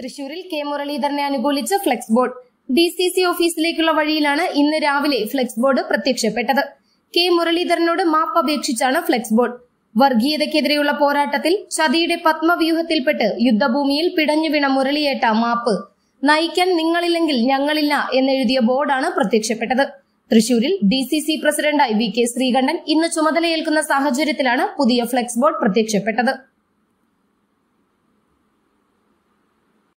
തൃശൂരിൽ കെ മുരളീധരനെ അനുകൂലിച്ച് flex board D C C ഓഫീസിലേക്കുള്ള വഴിയിലാണ് ഇന്ന് രാവിലെ ഫ്ലെക്സ് ബോർഡ് പ്രത്യക്ഷപ്പെട്ടത് കെ മുരളീധരനോട് മാപ്പ് അപേക്ഷിച്ചാണ് ഫ്ലെക്സ് ബോർഡ് വർഗീയതയ്ക്കെതിരെയുള്ള പോരാട്ടത്തിൽ ചതിയുടെ പത്മവ്യൂഹത്തിൽപ്പെട്ട് യുദ്ധഭൂമിയിൽ പിടഞ്ഞുവിണ മുരളിയേട്ട മാപ്പ് നയിക്കാൻ നിങ്ങളില്ലെങ്കിൽ ഞങ്ങളില്ല എന്നെഴുതിയ ബോർഡാണ് പ്രത്യക്ഷപ്പെട്ടത് തൃശൂരിൽ ഡി സി സി പ്രസിഡന്റായി വി കെ ശ്രീകണ്ഠൻ ഇന്ന് ചുമതലയേൽക്കുന്ന സാഹചര്യത്തിലാണ് പുതിയ ഫ്ലെക്സ് ബോർഡ് പ്രത്യക്ഷപ്പെട്ടത്